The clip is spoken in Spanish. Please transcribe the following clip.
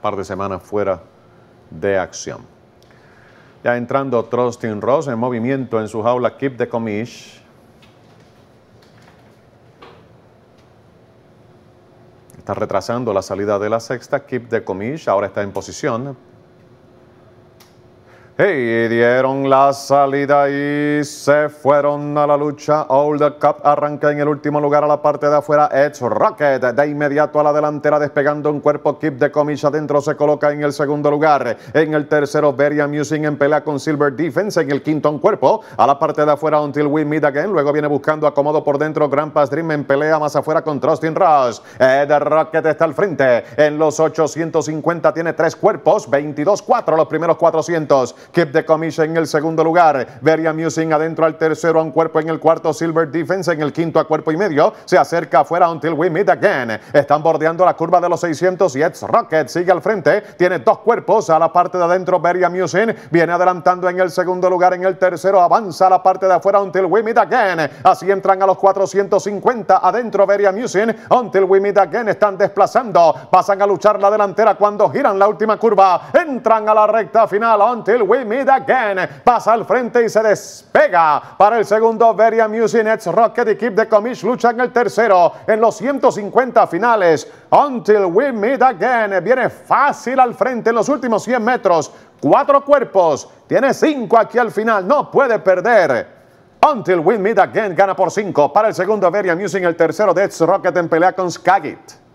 par de semanas fuera de acción. Ya entrando Trustin Ross en movimiento en su jaula Keep the Comish. Está retrasando la salida de la sexta. Keep de Comish ahora está en posición y dieron la salida y se fueron a la lucha. Old Cup arranca en el último lugar a la parte de afuera. Edge Rocket de inmediato a la delantera despegando un cuerpo. Keep de comilla adentro se coloca en el segundo lugar. En el tercero, Very Amusing en pelea con Silver Defense. En el quinto, un cuerpo a la parte de afuera. Until We Meet Again. Luego viene buscando acomodo por dentro. Grand Dream en pelea más afuera con Trustin Ross. Edge eh, Rocket está al frente. En los 850 tiene tres cuerpos. 22-4 los primeros 400. Keep the Commission en el segundo lugar. Veria Musing adentro al tercero a un cuerpo en el cuarto. Silver Defense en el quinto a cuerpo y medio. Se acerca afuera until we meet again. Están bordeando la curva de los 600 y Ed's Rocket sigue al frente. Tiene dos cuerpos a la parte de adentro. Veria Musing viene adelantando en el segundo lugar. En el tercero avanza a la parte de afuera until we meet again. Así entran a los 450 adentro. Veria Musing until we meet again. Están desplazando. Pasan a luchar la delantera cuando giran la última curva. Entran a la recta final until we We Meet Again. Pasa al frente y se despega para el segundo Very Amusing Nets Rocket Equipe de Comish lucha en el tercero en los 150 finales. Until We Meet Again viene fácil al frente en los últimos 100 metros. Cuatro cuerpos, tiene cinco aquí al final, no puede perder. Until We Meet Again gana por cinco para el segundo Very Amusing, el tercero Eds Rocket en pelea con Skagit.